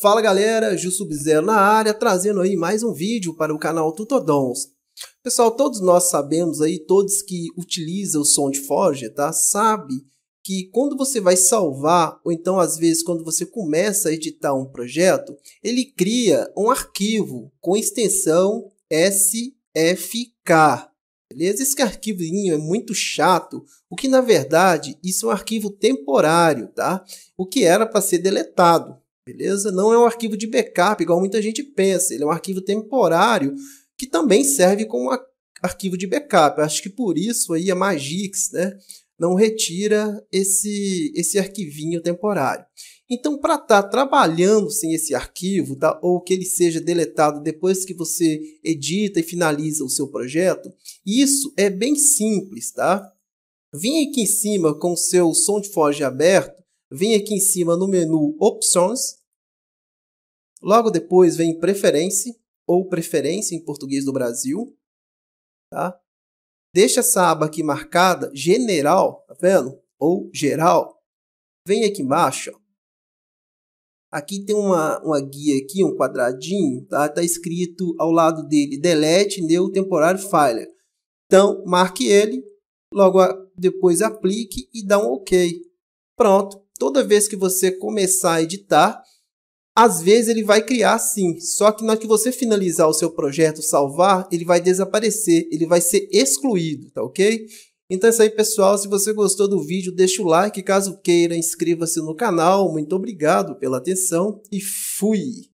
Fala galera, Ju zero na área, trazendo aí mais um vídeo para o canal Tutodons. Pessoal, todos nós sabemos aí, todos que utilizam o som de Forge, tá? Sabe que quando você vai salvar, ou então às vezes quando você começa a editar um projeto, ele cria um arquivo com extensão SFK. Beleza? Esse arquivinho é muito chato, o que na verdade isso é um arquivo temporário, tá? O que era para ser deletado beleza? Não é um arquivo de backup, igual muita gente pensa. Ele é um arquivo temporário que também serve como arquivo de backup. acho que por isso aí a Magix né, não retira esse, esse arquivinho temporário. Então, para estar tá trabalhando sem esse arquivo, tá, ou que ele seja deletado depois que você edita e finaliza o seu projeto, isso é bem simples, tá? Vim aqui em cima com o seu SoundForge aberto vem aqui em cima no menu Opções. Logo depois vem Preferência, ou Preferência em português do Brasil. Tá? Deixa essa aba aqui marcada General, tá vendo? Ou Geral. Vem aqui embaixo. Ó. Aqui tem uma, uma guia aqui, um quadradinho, tá? Tá escrito ao lado dele Delete New Temporary File. Então, marque ele, logo depois aplique e dá um OK. Pronto, toda vez que você começar a editar, às vezes ele vai criar sim, só que na hora que você finalizar o seu projeto, salvar, ele vai desaparecer, ele vai ser excluído, tá ok? Então é isso aí, pessoal. Se você gostou do vídeo, deixa o like. Caso queira, inscreva-se no canal. Muito obrigado pela atenção e fui!